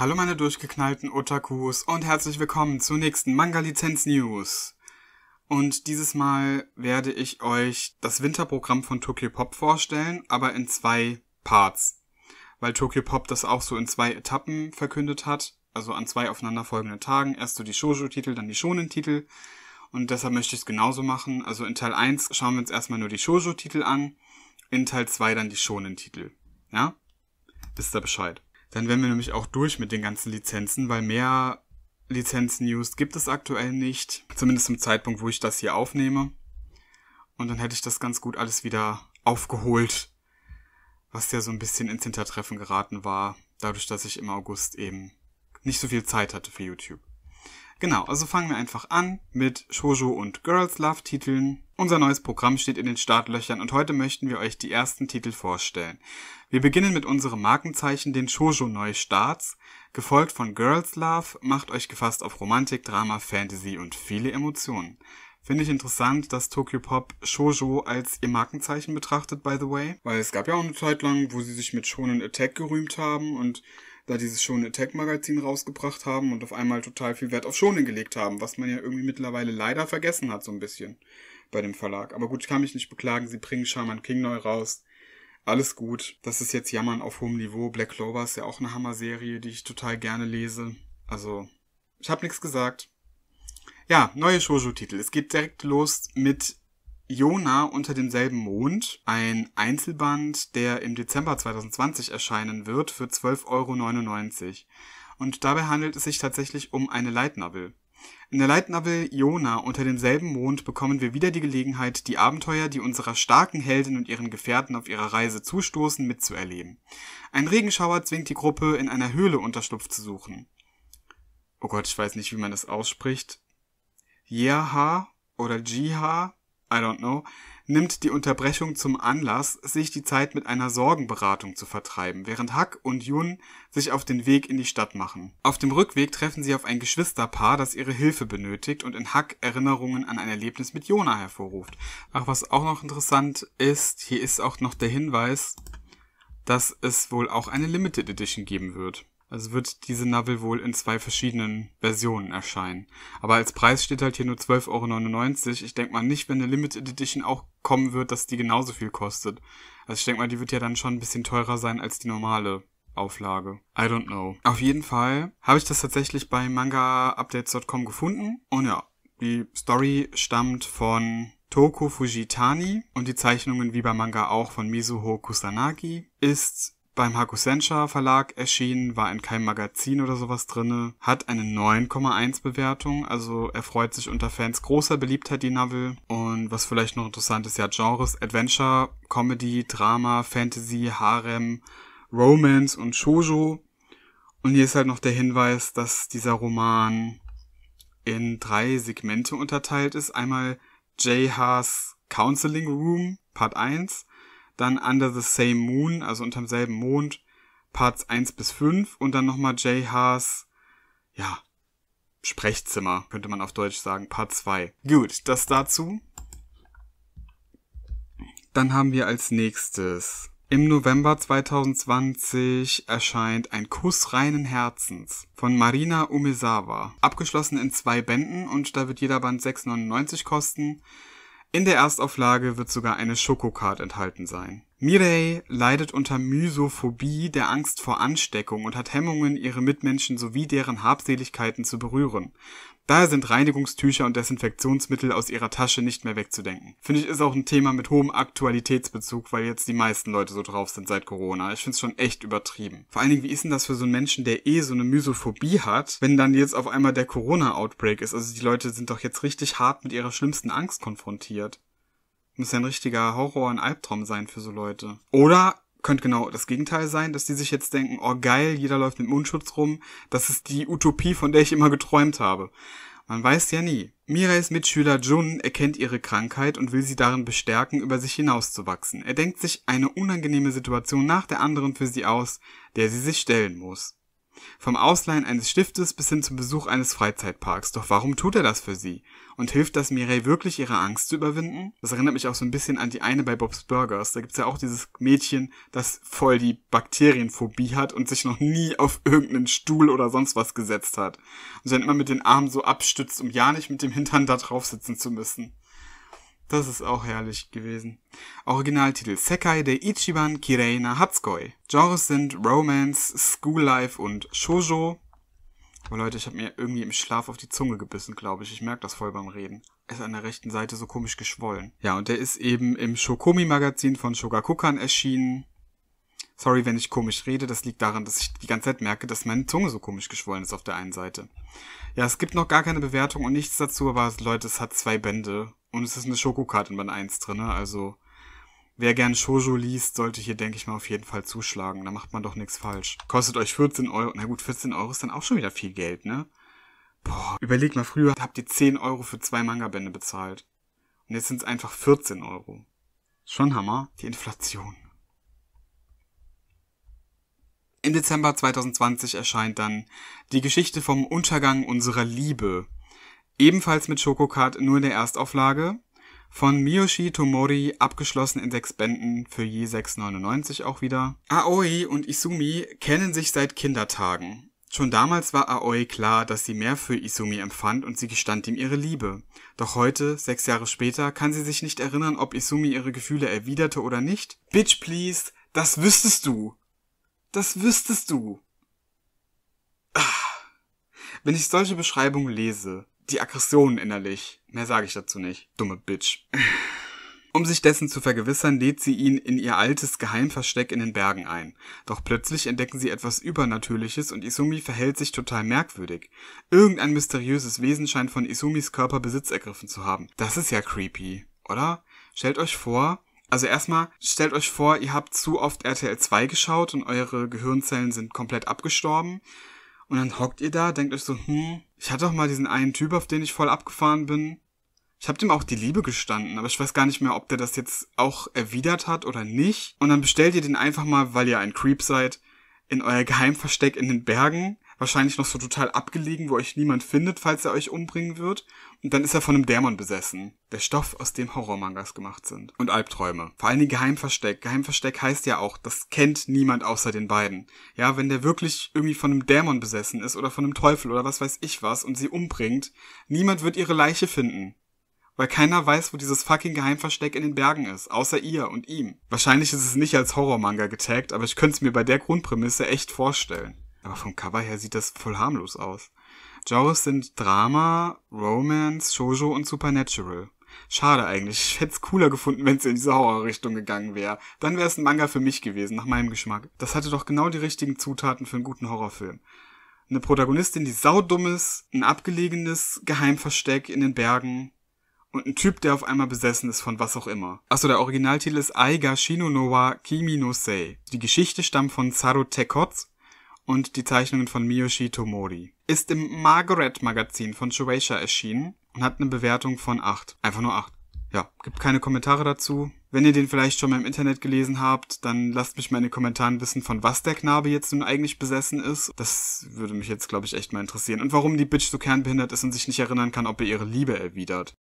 Hallo meine durchgeknallten Otakus und herzlich willkommen zur nächsten Manga-Lizenz-News. Und dieses Mal werde ich euch das Winterprogramm von Tokyo Pop vorstellen, aber in zwei Parts. Weil Tokyo Pop das auch so in zwei Etappen verkündet hat, also an zwei aufeinanderfolgenden Tagen, erst so die Shoujo-Titel, dann die Shonen-Titel. Und deshalb möchte ich es genauso machen. Also in Teil 1 schauen wir uns erstmal nur die Shoujo-Titel an, in Teil 2 dann die Shonen-Titel. Ja? Wisst da Bescheid. Dann wären wir nämlich auch durch mit den ganzen Lizenzen, weil mehr Lizenz-News gibt es aktuell nicht. Zumindest zum Zeitpunkt, wo ich das hier aufnehme. Und dann hätte ich das ganz gut alles wieder aufgeholt, was ja so ein bisschen ins Hintertreffen geraten war, dadurch, dass ich im August eben nicht so viel Zeit hatte für YouTube. Genau, also fangen wir einfach an mit Shoujo und Girls Love Titeln. Unser neues Programm steht in den Startlöchern und heute möchten wir euch die ersten Titel vorstellen. Wir beginnen mit unserem Markenzeichen, den Shoujo Neustarts, gefolgt von Girls Love, macht euch gefasst auf Romantik, Drama, Fantasy und viele Emotionen. Finde ich interessant, dass Tokyo Pop Shoujo als ihr Markenzeichen betrachtet, by the way. Weil es gab ja auch eine Zeit lang, wo sie sich mit Shonen Attack gerühmt haben und da dieses Shonen Attack Magazin rausgebracht haben und auf einmal total viel Wert auf Shonen gelegt haben, was man ja irgendwie mittlerweile leider vergessen hat so ein bisschen bei dem Verlag. Aber gut, ich kann mich nicht beklagen, sie bringen Shaman King neu raus. Alles gut. Das ist jetzt Jammern auf hohem Niveau. Black Clover ist ja auch eine Hammer-Serie, die ich total gerne lese. Also, ich habe nichts gesagt. Ja, neue Shoujo-Titel. Es geht direkt los mit Jona unter demselben Mond, ein Einzelband, der im Dezember 2020 erscheinen wird für 12,99 Euro. Und dabei handelt es sich tatsächlich um eine Light Novel. In der Light Novel Jona unter demselben Mond bekommen wir wieder die Gelegenheit, die Abenteuer, die unserer starken Heldin und ihren Gefährten auf ihrer Reise zustoßen, mitzuerleben. Ein Regenschauer zwingt die Gruppe, in einer Höhle Unterschlupf zu suchen. Oh Gott, ich weiß nicht, wie man das ausspricht. Yeha oder Jiha I don't know, nimmt die Unterbrechung zum Anlass, sich die Zeit mit einer Sorgenberatung zu vertreiben, während Huck und Yun sich auf den Weg in die Stadt machen. Auf dem Rückweg treffen sie auf ein Geschwisterpaar, das ihre Hilfe benötigt und in Huck Erinnerungen an ein Erlebnis mit Jonah hervorruft. Ach, was auch noch interessant ist, hier ist auch noch der Hinweis, dass es wohl auch eine Limited Edition geben wird. Also wird diese Novel wohl in zwei verschiedenen Versionen erscheinen. Aber als Preis steht halt hier nur 12,99 Euro. Ich denke mal nicht, wenn eine Limited Edition auch kommen wird, dass die genauso viel kostet. Also ich denke mal, die wird ja dann schon ein bisschen teurer sein als die normale Auflage. I don't know. Auf jeden Fall habe ich das tatsächlich bei mangaupdates.com gefunden. Und ja, die Story stammt von Toko Fujitani und die Zeichnungen wie bei Manga auch von Mizuho Kusanagi. Ist beim Hakusensha Verlag erschienen, war in keinem Magazin oder sowas drinne, hat eine 9,1 Bewertung, also erfreut sich unter Fans großer Beliebtheit die Novel. Und was vielleicht noch interessant ist, ja Genres Adventure, Comedy, Drama, Fantasy, Harem, Romance und Shoujo. Und hier ist halt noch der Hinweis, dass dieser Roman in drei Segmente unterteilt ist. Einmal J.H.'s Counseling Room, Part 1, dann Under the Same Moon, also unterm selben Mond, Parts 1 bis 5 und dann nochmal J.H.'s, ja, Sprechzimmer, könnte man auf Deutsch sagen, Part 2. Gut, das dazu. Dann haben wir als nächstes. Im November 2020 erscheint Ein Kuss reinen Herzens von Marina Umezawa. Abgeschlossen in zwei Bänden und da wird jeder Band 6,99 kosten. In der Erstauflage wird sogar eine Schokocard enthalten sein. Mireille leidet unter Mysophobie, der Angst vor Ansteckung und hat Hemmungen, ihre Mitmenschen sowie deren Habseligkeiten zu berühren. Daher sind Reinigungstücher und Desinfektionsmittel aus ihrer Tasche nicht mehr wegzudenken. Finde ich ist auch ein Thema mit hohem Aktualitätsbezug, weil jetzt die meisten Leute so drauf sind seit Corona. Ich finde es schon echt übertrieben. Vor allen Dingen, wie ist denn das für so einen Menschen, der eh so eine Mysophobie hat, wenn dann jetzt auf einmal der Corona-Outbreak ist? Also die Leute sind doch jetzt richtig hart mit ihrer schlimmsten Angst konfrontiert. Muss ja ein richtiger Horror, und Albtraum sein für so Leute. Oder könnte genau das Gegenteil sein, dass die sich jetzt denken, oh geil, jeder läuft mit Mundschutz rum, das ist die Utopie, von der ich immer geträumt habe. Man weiß ja nie. Mirais Mitschüler Jun erkennt ihre Krankheit und will sie darin bestärken, über sich hinauszuwachsen. Er denkt sich eine unangenehme Situation nach der anderen für sie aus, der sie sich stellen muss. Vom Ausleihen eines Stiftes bis hin zum Besuch eines Freizeitparks. Doch warum tut er das für sie? Und hilft das Mireille wirklich, ihre Angst zu überwinden? Das erinnert mich auch so ein bisschen an die eine bei Bob's Burgers. Da gibt's ja auch dieses Mädchen, das voll die Bakterienphobie hat und sich noch nie auf irgendeinen Stuhl oder sonst was gesetzt hat. Und dann immer mit den Armen so abstützt, um ja nicht mit dem Hintern da drauf sitzen zu müssen. Das ist auch herrlich gewesen. Originaltitel Sekai de Ichiban Kirei na Hatsukoi. Genres sind Romance, School Life und Shoujo. Aber Leute, ich habe mir irgendwie im Schlaf auf die Zunge gebissen, glaube ich. Ich merke das voll beim Reden. Ist an der rechten Seite so komisch geschwollen. Ja, und der ist eben im Shokomi-Magazin von Shogakukan erschienen. Sorry, wenn ich komisch rede, das liegt daran, dass ich die ganze Zeit merke, dass meine Zunge so komisch geschwollen ist auf der einen Seite. Ja, es gibt noch gar keine Bewertung und nichts dazu, aber Leute, es hat zwei Bände und es ist eine Schokokarte in Band 1 drin, also wer gern Shoujo liest, sollte hier, denke ich mal, auf jeden Fall zuschlagen. Da macht man doch nichts falsch. Kostet euch 14 Euro. Na gut, 14 Euro ist dann auch schon wieder viel Geld, ne? Boah, überlegt mal, früher habt ihr 10 Euro für zwei Manga-Bände bezahlt. Und jetzt sind es einfach 14 Euro. Schon Hammer, die Inflation. Im Dezember 2020 erscheint dann Die Geschichte vom Untergang unserer Liebe. Ebenfalls mit Schokokart nur in der Erstauflage. Von Miyoshi Tomori abgeschlossen in sechs Bänden für je 6,99 auch wieder. Aoi und Isumi kennen sich seit Kindertagen. Schon damals war Aoi klar, dass sie mehr für Isumi empfand und sie gestand ihm ihre Liebe. Doch heute, sechs Jahre später, kann sie sich nicht erinnern, ob Isumi ihre Gefühle erwiderte oder nicht. Bitch, please, das wüsstest du. Das wüsstest du. Wenn ich solche Beschreibungen lese, die Aggressionen innerlich. Mehr sage ich dazu nicht. Dumme Bitch. Um sich dessen zu vergewissern, lädt sie ihn in ihr altes Geheimversteck in den Bergen ein. Doch plötzlich entdecken sie etwas Übernatürliches und Isumi verhält sich total merkwürdig. Irgendein mysteriöses Wesen scheint von Isumis Körper Besitz ergriffen zu haben. Das ist ja creepy, oder? Stellt euch vor, also erstmal, stellt euch vor, ihr habt zu oft RTL 2 geschaut und eure Gehirnzellen sind komplett abgestorben. Und dann hockt ihr da, denkt euch so, hm, ich hatte doch mal diesen einen Typ, auf den ich voll abgefahren bin. Ich habe dem auch die Liebe gestanden, aber ich weiß gar nicht mehr, ob der das jetzt auch erwidert hat oder nicht. Und dann bestellt ihr den einfach mal, weil ihr ein Creep seid, in euer Geheimversteck in den Bergen. Wahrscheinlich noch so total abgelegen, wo euch niemand findet, falls er euch umbringen wird. Und dann ist er von einem Dämon besessen. Der Stoff, aus dem Horrormangas gemacht sind. Und Albträume. Vor allen Dingen Geheimversteck. Geheimversteck heißt ja auch, das kennt niemand außer den beiden. Ja, wenn der wirklich irgendwie von einem Dämon besessen ist oder von einem Teufel oder was weiß ich was und sie umbringt, niemand wird ihre Leiche finden. Weil keiner weiß, wo dieses fucking Geheimversteck in den Bergen ist, außer ihr und ihm. Wahrscheinlich ist es nicht als Horrormanga getaggt, aber ich könnte es mir bei der Grundprämisse echt vorstellen. Aber vom Cover her sieht das voll harmlos aus. Joes sind Drama, Romance, Shoujo und Supernatural. Schade eigentlich. Ich hätte es cooler gefunden, wenn es in diese Horrorrichtung gegangen wäre. Dann wäre es ein Manga für mich gewesen, nach meinem Geschmack. Das hatte doch genau die richtigen Zutaten für einen guten Horrorfilm. Eine Protagonistin, die saudumm ist, ein abgelegenes Geheimversteck in den Bergen und ein Typ, der auf einmal besessen ist von was auch immer. Achso, der Originaltitel ist Aiga Shino Kimi no Sei. Die Geschichte stammt von Saru Tekots und die Zeichnungen von Miyoshi Tomori ist im Margaret-Magazin von Shueisha erschienen und hat eine Bewertung von 8. Einfach nur 8. Ja, gibt keine Kommentare dazu. Wenn ihr den vielleicht schon mal im Internet gelesen habt, dann lasst mich mal in den Kommentaren wissen, von was der Knabe jetzt nun eigentlich besessen ist. Das würde mich jetzt, glaube ich, echt mal interessieren. Und warum die Bitch so kernbehindert ist und sich nicht erinnern kann, ob er ihre Liebe erwidert.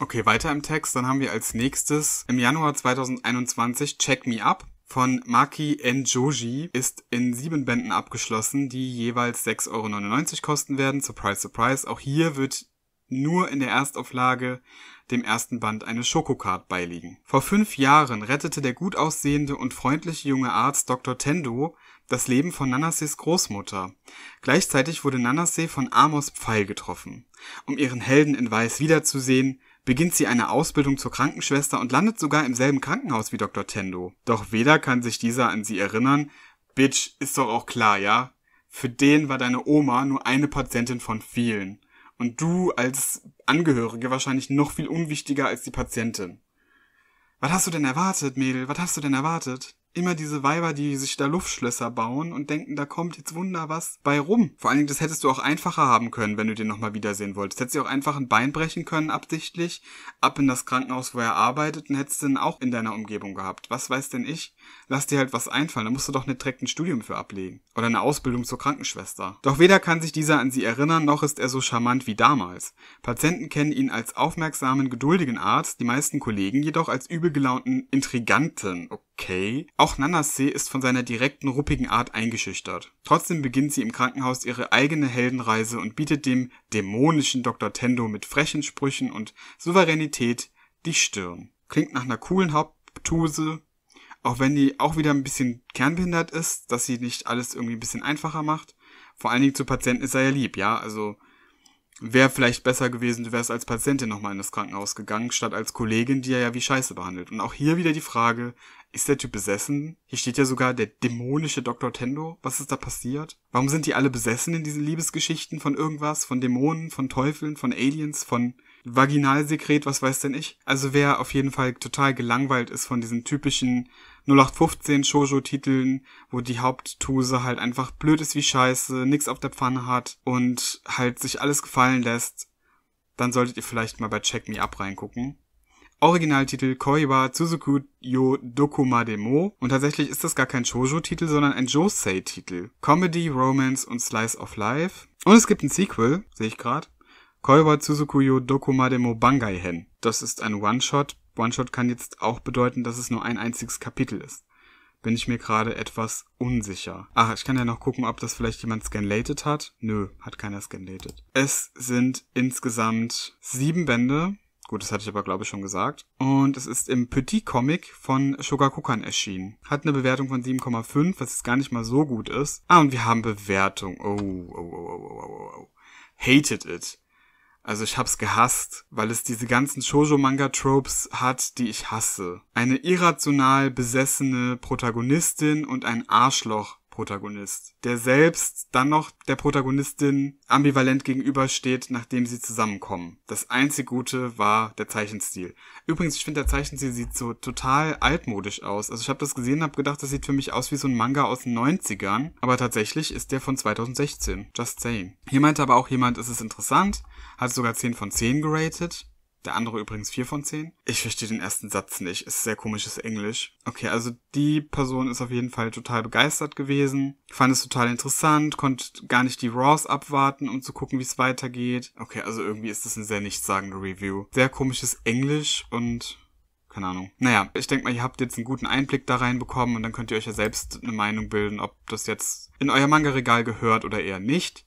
Okay, weiter im Text. Dann haben wir als nächstes im Januar 2021 Check Me Up von Maki Njoji ist in sieben Bänden abgeschlossen, die jeweils 6,99 Euro kosten werden. Surprise, surprise. Auch hier wird nur in der Erstauflage dem ersten Band eine Schokokart beiliegen. Vor fünf Jahren rettete der gut aussehende und freundliche junge Arzt Dr. Tendo das Leben von Nanases Großmutter. Gleichzeitig wurde Nanase von Amos Pfeil getroffen. Um ihren Helden in Weiß wiederzusehen, beginnt sie eine Ausbildung zur Krankenschwester und landet sogar im selben Krankenhaus wie Dr. Tendo. Doch weder kann sich dieser an sie erinnern, Bitch, ist doch auch klar, ja? Für den war deine Oma nur eine Patientin von vielen. Und du als Angehörige wahrscheinlich noch viel unwichtiger als die Patientin. Was hast du denn erwartet, Mädel? Was hast du denn erwartet? immer diese Weiber, die sich da Luftschlösser bauen und denken, da kommt jetzt Wunder was bei rum. Vor allen Dingen, das hättest du auch einfacher haben können, wenn du den nochmal wiedersehen wolltest. Hättest du auch einfach ein Bein brechen können, absichtlich, ab in das Krankenhaus, wo er arbeitet, und hättest den auch in deiner Umgebung gehabt. Was weiß denn ich? Lass dir halt was einfallen. Da musst du doch nicht direkt ein Studium für ablegen. Oder eine Ausbildung zur Krankenschwester. Doch weder kann sich dieser an sie erinnern, noch ist er so charmant wie damals. Patienten kennen ihn als aufmerksamen, geduldigen Arzt, die meisten Kollegen jedoch als übel gelaunten Intriganten. Okay. Auch Nanas ist von seiner direkten, ruppigen Art eingeschüchtert. Trotzdem beginnt sie im Krankenhaus ihre eigene Heldenreise und bietet dem dämonischen Dr. Tendo mit frechen Sprüchen und Souveränität die Stirn. Klingt nach einer coolen Haupttuse, auch wenn die auch wieder ein bisschen kernbehindert ist, dass sie nicht alles irgendwie ein bisschen einfacher macht. Vor allen Dingen zu Patienten ist er ja lieb, ja, also wäre vielleicht besser gewesen, du wärst als Patientin nochmal in das Krankenhaus gegangen, statt als Kollegin, die er ja wie scheiße behandelt. Und auch hier wieder die Frage, ist der Typ besessen? Hier steht ja sogar der dämonische Dr. Tendo. Was ist da passiert? Warum sind die alle besessen in diesen Liebesgeschichten von irgendwas? Von Dämonen, von Teufeln, von Aliens, von Vaginalsekret, was weiß denn ich? Also wer auf jeden Fall total gelangweilt ist von diesen typischen 0815 Shoujo-Titeln, wo die Haupttuse halt einfach blöd ist wie Scheiße, nix auf der Pfanne hat und halt sich alles gefallen lässt, dann solltet ihr vielleicht mal bei Check Me Up reingucken. Originaltitel Koiwa Tsuzuku yo Dokumademo und tatsächlich ist das gar kein Shoujo-Titel, sondern ein Josei-Titel. Comedy, Romance und Slice of Life. Und es gibt ein Sequel, sehe ich gerade. Koiwa Tsuzuku yo Dokumademo Bangai Hen. Das ist ein One-Shot. One-Shot kann jetzt auch bedeuten, dass es nur ein einziges Kapitel ist. Bin ich mir gerade etwas unsicher. Ach, ich kann ja noch gucken, ob das vielleicht jemand scanlated hat. Nö, hat keiner scanlated. Es sind insgesamt sieben Bände Gut, das hatte ich aber, glaube ich, schon gesagt. Und es ist im Petit Comic von Shogakukan erschienen. Hat eine Bewertung von 7,5, was jetzt gar nicht mal so gut ist. Ah, und wir haben Bewertung. Oh oh oh, oh, oh, oh, oh, oh, oh. Hated it. Also ich hab's gehasst, weil es diese ganzen Shoujo-Manga-Tropes hat, die ich hasse. Eine irrational besessene Protagonistin und ein Arschloch, Protagonist, der selbst dann noch der Protagonistin ambivalent gegenübersteht, nachdem sie zusammenkommen. Das einzig Gute war der Zeichenstil. Übrigens, ich finde, der Zeichenstil sieht so total altmodisch aus. Also ich habe das gesehen und habe gedacht, das sieht für mich aus wie so ein Manga aus den 90ern. Aber tatsächlich ist der von 2016. Just saying. Hier meinte aber auch jemand, es ist interessant, hat sogar 10 von 10 geratet. Der andere übrigens 4 von 10. Ich verstehe den ersten Satz nicht. Ist sehr komisches Englisch. Okay, also die Person ist auf jeden Fall total begeistert gewesen. Fand es total interessant. Konnte gar nicht die Raws abwarten, um zu gucken, wie es weitergeht. Okay, also irgendwie ist das eine sehr nichtssagende Review. Sehr komisches Englisch und keine Ahnung. Naja, ich denke mal, ihr habt jetzt einen guten Einblick da reinbekommen und dann könnt ihr euch ja selbst eine Meinung bilden, ob das jetzt in euer Manga-Regal gehört oder eher nicht.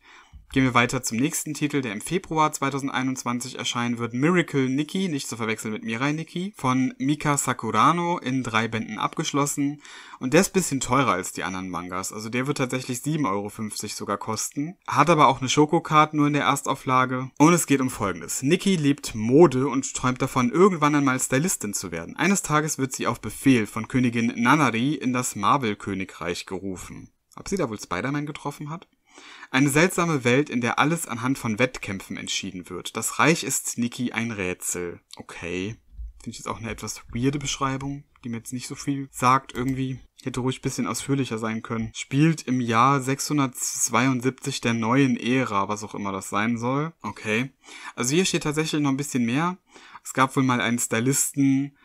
Gehen wir weiter zum nächsten Titel, der im Februar 2021 erscheinen wird. Miracle Nikki, nicht zu verwechseln mit Mirai Nikki, von Mika Sakurano in drei Bänden abgeschlossen. Und der ist ein bisschen teurer als die anderen Mangas. Also der wird tatsächlich 7,50 Euro sogar kosten. Hat aber auch eine Schokocard nur in der Erstauflage. Und es geht um folgendes. Nikki liebt Mode und träumt davon, irgendwann einmal Stylistin zu werden. Eines Tages wird sie auf Befehl von Königin Nanari in das Marvel-Königreich gerufen. Ob sie da wohl Spider-Man getroffen hat? Eine seltsame Welt, in der alles anhand von Wettkämpfen entschieden wird. Das Reich ist Niki ein Rätsel. Okay. Finde ich jetzt auch eine etwas weirde Beschreibung, die mir jetzt nicht so viel sagt irgendwie. Hätte ruhig bisschen ausführlicher sein können. Spielt im Jahr 672 der neuen Ära, was auch immer das sein soll. Okay. Also hier steht tatsächlich noch ein bisschen mehr. Es gab wohl mal einen Stylisten,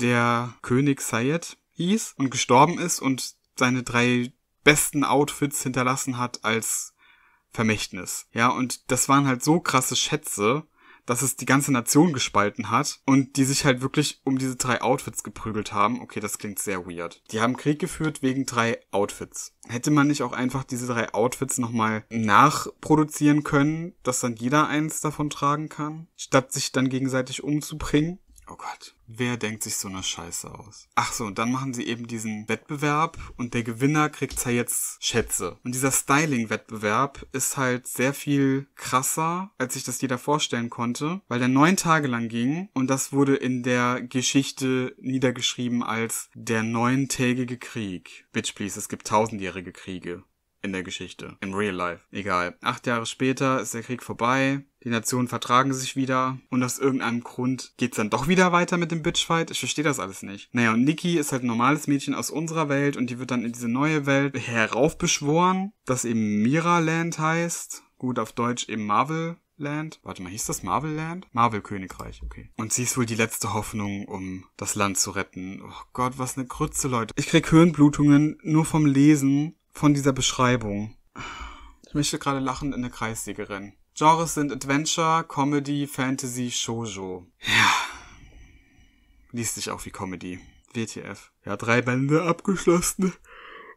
der König Sayed hieß und gestorben ist und seine drei besten Outfits hinterlassen hat als Vermächtnis. Ja, und das waren halt so krasse Schätze, dass es die ganze Nation gespalten hat und die sich halt wirklich um diese drei Outfits geprügelt haben. Okay, das klingt sehr weird. Die haben Krieg geführt wegen drei Outfits. Hätte man nicht auch einfach diese drei Outfits nochmal nachproduzieren können, dass dann jeder eins davon tragen kann, statt sich dann gegenseitig umzubringen? Oh Gott, wer denkt sich so eine Scheiße aus? Ach so, und dann machen sie eben diesen Wettbewerb und der Gewinner kriegt ja jetzt Schätze. Und dieser Styling-Wettbewerb ist halt sehr viel krasser, als ich das jeder vorstellen konnte, weil der neun Tage lang ging und das wurde in der Geschichte niedergeschrieben als der neuntägige Krieg. Bitch please, es gibt tausendjährige Kriege in der Geschichte, im Real Life. Egal. Acht Jahre später ist der Krieg vorbei, die Nationen vertragen sich wieder und aus irgendeinem Grund geht's dann doch wieder weiter mit dem Bitchfight. Ich verstehe das alles nicht. Naja, und Nikki ist halt ein normales Mädchen aus unserer Welt und die wird dann in diese neue Welt heraufbeschworen, das eben Mira Land heißt. Gut, auf Deutsch eben Marvel Land. Warte mal, hieß das Marvel Land? Marvel Königreich, okay. Und sie ist wohl die letzte Hoffnung, um das Land zu retten. Oh Gott, was eine Krütze, Leute. Ich krieg Hirnblutungen nur vom Lesen von dieser Beschreibung. Ich möchte gerade lachend in der rennen. Genres sind Adventure, Comedy, Fantasy, Shoujo. Ja. Liest sich auch wie Comedy. WTF. Ja, drei Bände abgeschlossen.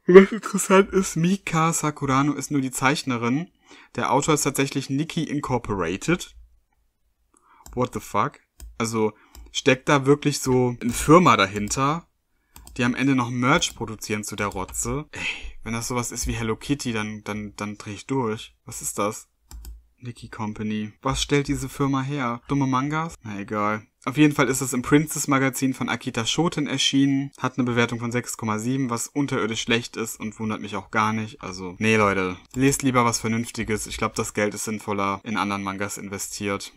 Und was interessant ist, Mika Sakurano ist nur die Zeichnerin. Der Autor ist tatsächlich Nikki Incorporated. What the fuck? Also, steckt da wirklich so eine Firma dahinter, die am Ende noch Merch produzieren zu der Rotze? Ey. Wenn das sowas ist wie Hello Kitty, dann, dann, dann dreh ich durch. Was ist das? Nikki Company. Was stellt diese Firma her? Dumme Mangas? Na egal. Auf jeden Fall ist es im Princess Magazin von Akita Shoten erschienen, hat eine Bewertung von 6,7, was unterirdisch schlecht ist und wundert mich auch gar nicht. Also, nee Leute, lest lieber was Vernünftiges. Ich glaube, das Geld ist sinnvoller in anderen Mangas investiert.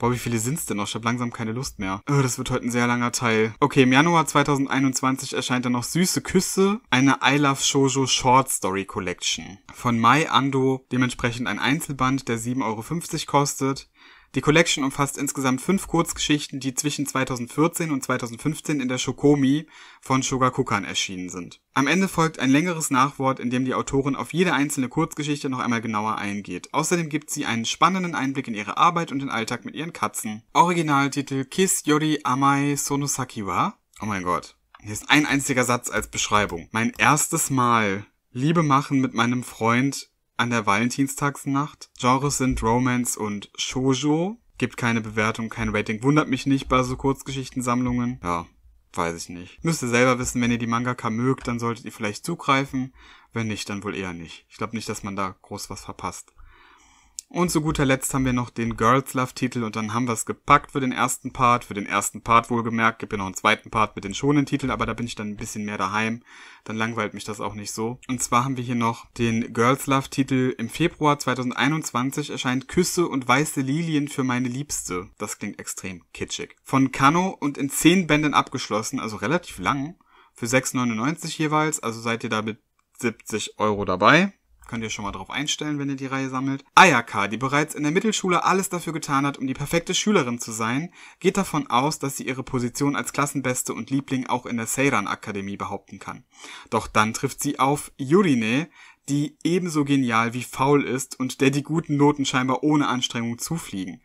Boah, wie viele sind's denn noch? Ich habe langsam keine Lust mehr. Oh, das wird heute ein sehr langer Teil. Okay, im Januar 2021 erscheint dann noch Süße Küsse, eine I Love Shoujo Short Story Collection. Von Mai Ando, dementsprechend ein Einzelband, der 7,50 Euro kostet. Die Collection umfasst insgesamt fünf Kurzgeschichten, die zwischen 2014 und 2015 in der Shokomi von Shogakukan erschienen sind. Am Ende folgt ein längeres Nachwort, in dem die Autorin auf jede einzelne Kurzgeschichte noch einmal genauer eingeht. Außerdem gibt sie einen spannenden Einblick in ihre Arbeit und den Alltag mit ihren Katzen. Originaltitel Kiss Yori Amai Sonosakiwa. Oh mein Gott. Hier ist ein einziger Satz als Beschreibung. Mein erstes Mal Liebe machen mit meinem Freund an der Valentinstagsnacht. Genres sind Romance und Shoujo. Gibt keine Bewertung, kein Rating. Wundert mich nicht bei so Kurzgeschichtensammlungen. Ja, weiß ich nicht. Müsst ihr selber wissen, wenn ihr die Mangaka mögt, dann solltet ihr vielleicht zugreifen. Wenn nicht, dann wohl eher nicht. Ich glaube nicht, dass man da groß was verpasst. Und zu guter Letzt haben wir noch den Girls Love Titel und dann haben wir es gepackt für den ersten Part. Für den ersten Part wohlgemerkt, gibt ja noch einen zweiten Part mit den schonen Titeln, aber da bin ich dann ein bisschen mehr daheim. Dann langweilt mich das auch nicht so. Und zwar haben wir hier noch den Girls Love Titel. Im Februar 2021 erscheint Küsse und weiße Lilien für meine Liebste. Das klingt extrem kitschig. Von Kano und in zehn Bänden abgeschlossen, also relativ lang. Für 6,99 jeweils, also seid ihr da mit 70 Euro dabei. Könnt ihr schon mal drauf einstellen, wenn ihr die Reihe sammelt. Ayaka, die bereits in der Mittelschule alles dafür getan hat, um die perfekte Schülerin zu sein, geht davon aus, dass sie ihre Position als Klassenbeste und Liebling auch in der Seiran-Akademie behaupten kann. Doch dann trifft sie auf Yurine, die ebenso genial wie faul ist und der die guten Noten scheinbar ohne Anstrengung zufliegen.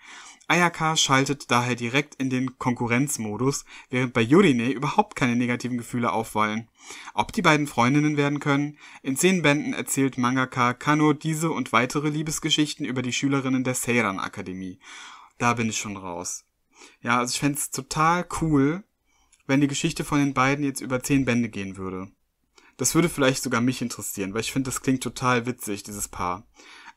Ayaka schaltet daher direkt in den Konkurrenzmodus, während bei Yurine überhaupt keine negativen Gefühle aufwallen. Ob die beiden Freundinnen werden können? In zehn Bänden erzählt Mangaka Kano diese und weitere Liebesgeschichten über die Schülerinnen der Seiran Akademie. Da bin ich schon raus. Ja, also ich fände total cool, wenn die Geschichte von den beiden jetzt über zehn Bände gehen würde. Das würde vielleicht sogar mich interessieren, weil ich finde, das klingt total witzig, dieses Paar.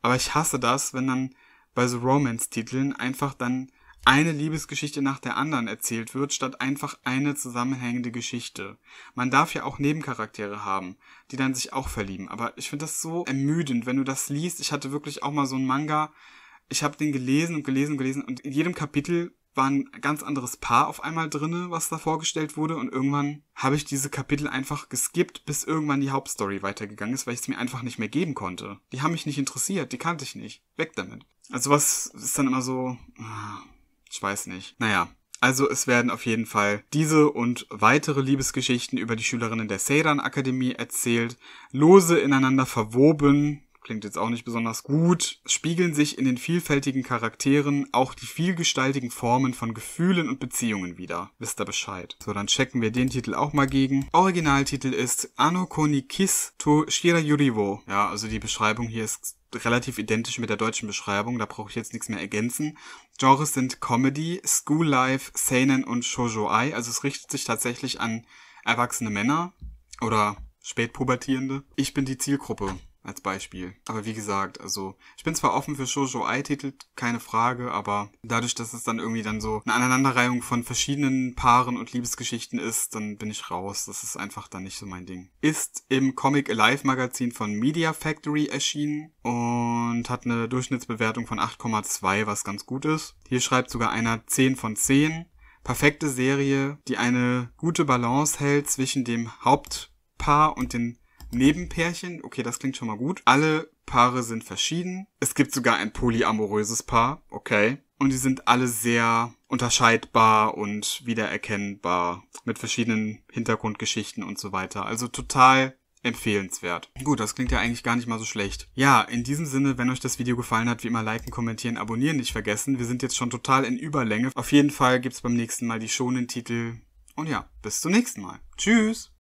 Aber ich hasse das, wenn dann bei so Romance-Titeln einfach dann eine Liebesgeschichte nach der anderen erzählt wird, statt einfach eine zusammenhängende Geschichte. Man darf ja auch Nebencharaktere haben, die dann sich auch verlieben. Aber ich finde das so ermüdend, wenn du das liest. Ich hatte wirklich auch mal so einen Manga. Ich habe den gelesen und gelesen und gelesen und in jedem Kapitel war ein ganz anderes Paar auf einmal drinne, was da vorgestellt wurde und irgendwann habe ich diese Kapitel einfach geskippt, bis irgendwann die Hauptstory weitergegangen ist, weil ich es mir einfach nicht mehr geben konnte. Die haben mich nicht interessiert, die kannte ich nicht. Weg damit. Also was ist dann immer so, ah, ich weiß nicht. Naja, also es werden auf jeden Fall diese und weitere Liebesgeschichten über die Schülerinnen der Seiran Akademie erzählt, lose ineinander verwoben, klingt jetzt auch nicht besonders gut, spiegeln sich in den vielfältigen Charakteren auch die vielgestaltigen Formen von Gefühlen und Beziehungen wieder. Wisst ihr Bescheid. So, dann checken wir den Titel auch mal gegen. Originaltitel ist Anokonikis Kiss to Shirayuriwo. Ja, also die Beschreibung hier ist relativ identisch mit der deutschen Beschreibung, da brauche ich jetzt nichts mehr ergänzen. Genres sind Comedy, School Life, Seinen und Shoujo-Ai, also es richtet sich tatsächlich an erwachsene Männer oder Spätpubertierende. Ich bin die Zielgruppe als Beispiel. Aber wie gesagt, also ich bin zwar offen für Shoujo Ei-Titel, keine Frage, aber dadurch, dass es dann irgendwie dann so eine Aneinanderreihung von verschiedenen Paaren und Liebesgeschichten ist, dann bin ich raus. Das ist einfach dann nicht so mein Ding. Ist im Comic Alive Magazin von Media Factory erschienen und hat eine Durchschnittsbewertung von 8,2, was ganz gut ist. Hier schreibt sogar einer 10 von 10. Perfekte Serie, die eine gute Balance hält zwischen dem Hauptpaar und den Nebenpärchen, okay, das klingt schon mal gut. Alle Paare sind verschieden. Es gibt sogar ein polyamoröses Paar, okay. Und die sind alle sehr unterscheidbar und wiedererkennbar mit verschiedenen Hintergrundgeschichten und so weiter. Also total empfehlenswert. Gut, das klingt ja eigentlich gar nicht mal so schlecht. Ja, in diesem Sinne, wenn euch das Video gefallen hat, wie immer liken, kommentieren, abonnieren nicht vergessen. Wir sind jetzt schon total in Überlänge. Auf jeden Fall gibt's beim nächsten Mal die schonen Titel. Und ja, bis zum nächsten Mal. Tschüss!